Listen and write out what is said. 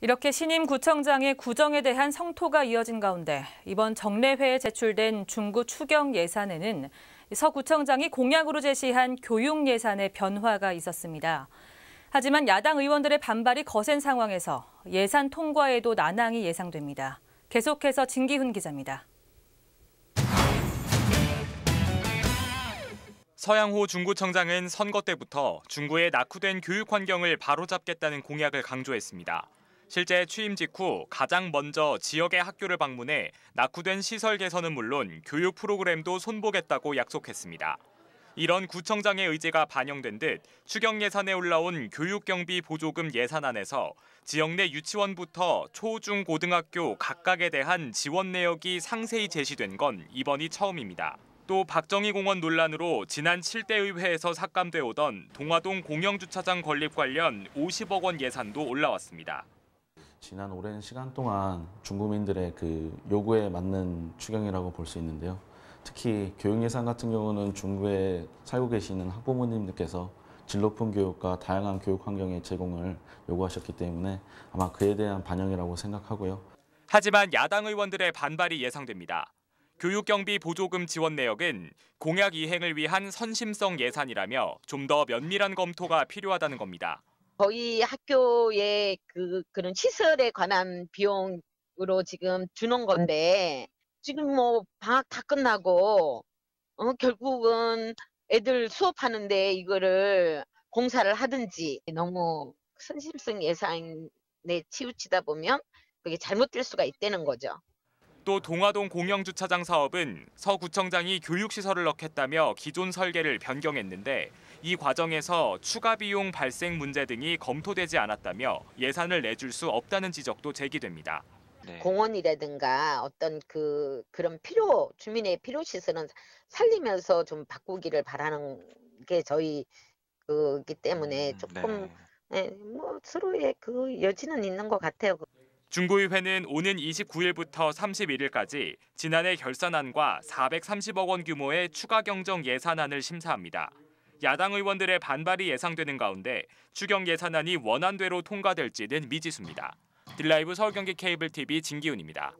이렇게 신임 구청장의 구정에 대한 성토가 이어진 가운데 이번 정례회에 제출된 중구 추경 예산에는 서 구청장이 공약으로 제시한 교육 예산의 변화가 있었습니다. 하지만 야당 의원들의 반발이 거센 상황에서 예산 통과에도 난항이 예상됩니다. 계속해서 진기훈 기자입니다. 서양호 중구청장은 선거 때부터 중구의 낙후된 교육 환경을 바로잡겠다는 공약을 강조했습니다. 실제 취임 직후 가장 먼저 지역의 학교를 방문해 낙후된 시설 개선은 물론 교육 프로그램도 손보겠다고 약속했습니다. 이런 구청장의 의지가 반영된 듯 추경 예산에 올라온 교육 경비 보조금 예산안에서 지역 내 유치원부터 초, 중, 고등학교 각각에 대한 지원 내역이 상세히 제시된 건 이번이 처음입니다. 또 박정희 공원 논란으로 지난 7대 의회에서 삭감돼 오던 동화동 공영 주차장 건립 관련 50억 원 예산도 올라왔습니다. 지난 오랜 시간 동안 중국민들의그 요구에 맞는 추경이라고 볼 수 있는데요. 특히 교육 예산 같은 경우는 중국에 살고 계시는 학부모님들께서 질 높은 교육과 다양한 교육 환경의 제공을 요구하셨기 때문에 아마 그에 대한 반영이라고 생각하고요. 하지만 야당 의원들의 반발이 예상됩니다. 교육 경비 보조금 지원 내역은 공약 이행을 위한 선심성 예산이라며 좀 더 면밀한 검토가 필요하다는 겁니다. 저희 학교의 그 그런 시설에 관한 비용으로 지금 주는 네. 건데 지금 뭐 방학 다 끝나고 어 결국은 애들 수업하는데 이거를 공사를 하든지 너무 선심성 예산에 치우치다 보면 그게 잘못될 수가 있다는 거죠. 또 동화동 공영주차장 사업은 서구청장이 교육시설을 넣겠다며 기존 설계를 변경했는데 이 과정에서 추가 비용 발생 문제 등이 검토되지 않았다며 예산을 내줄 수 없다는 지적도 제기됩니다. 네. 공원이라든가 어떤 그 그런 필요 주민의 필요 시설은 살리면서 좀 바꾸기를 바라는 게 저희 그기 때문에 음, 조금 네. 네, 뭐 서로의 그 여지는 있는 것 같아요. 중구의회는 오는 29일부터 31일까지 지난해 결산안과 430억 원 규모의 추가 경정 예산안을 심사합니다. 야당 의원들의 반발이 예상되는 가운데 추경 예산안이 원안대로 통과될지는 미지수입니다. 딜라이브 서울경기 케이블 TV 진기훈입니다.